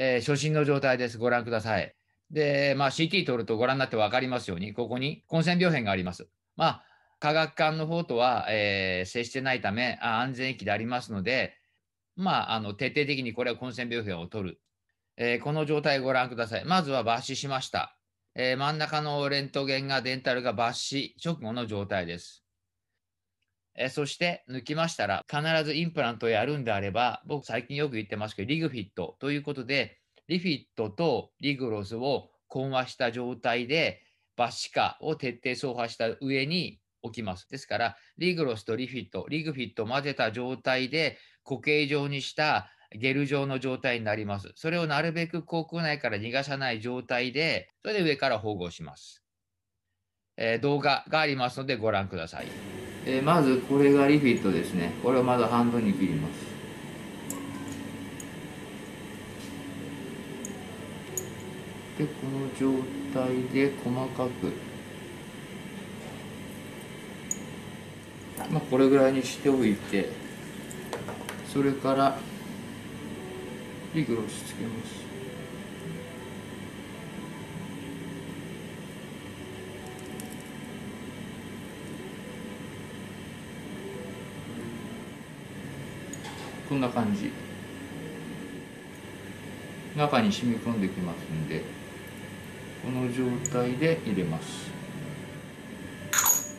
えー、初心の状態です。ご覧ください。で、まあ、CT 取るとご覧になって分かりますように、ここに混線病変があります。まあ、科学館の方とは、えー、接してないため、安全域でありますので、まあ、あの徹底的にこれは混線病変を取る。えー、この状態ご覧ください。まずは抜歯しました。えー、真ん中のレントゲンがデンタルが抜歯直後の状態です。えそして抜きましたら必ずインプラントをやるんであれば僕最近よく言ってますけどリグフィットということでリフィットとリグロスを混和した状態でバシカを徹底走破した上に置きます。ですからリグロスとリフィットリグフィットを混ぜた状態で固形状にしたゲル状の状態になります。それをなるべく口腔内から逃がさない状態で、それで上から保護します。えー、動画がありますのでご覧ください。えー、まずこれがリフィットですねこれをまず半分に切りますでこの状態で細かくまあこれぐらいにしておいてそれからリグロスつけますこんな感じ中に染み込んできますんでこの状態で入れます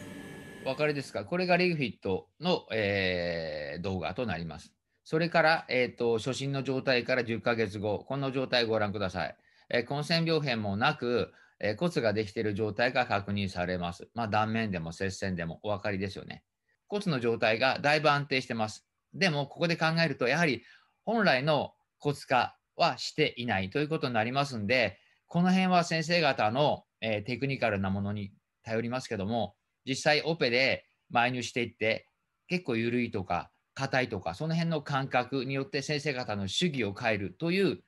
お分かりですかこれがリグフィットの、えー、動画となりますそれから、えーと、初心の状態から10ヶ月後この状態ご覧ください、えー、混戦病変もなく、えー、骨ができている状態が確認されます、まあ、断面でも接線でもお分かりですよね骨の状態がだいぶ安定してますでも、ここで考えると、やはり本来の骨化はしていないということになりますんで、この辺は先生方の、えテクニカルなものに頼りますけども、実際オペで埋入していって、結構緩いとか、硬いとか、その辺の感覚によって先生方の主義を変えるという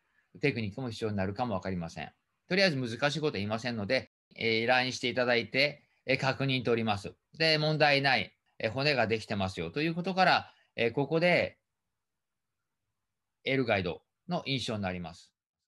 テクニックも必要になるかも分かりません。とりあえず難しいこと言いませんので、えー、LINE していただいて、えー、確認取ります。で、問題ない、えー、骨ができてますよということから、えここでエルガイドの印象になります。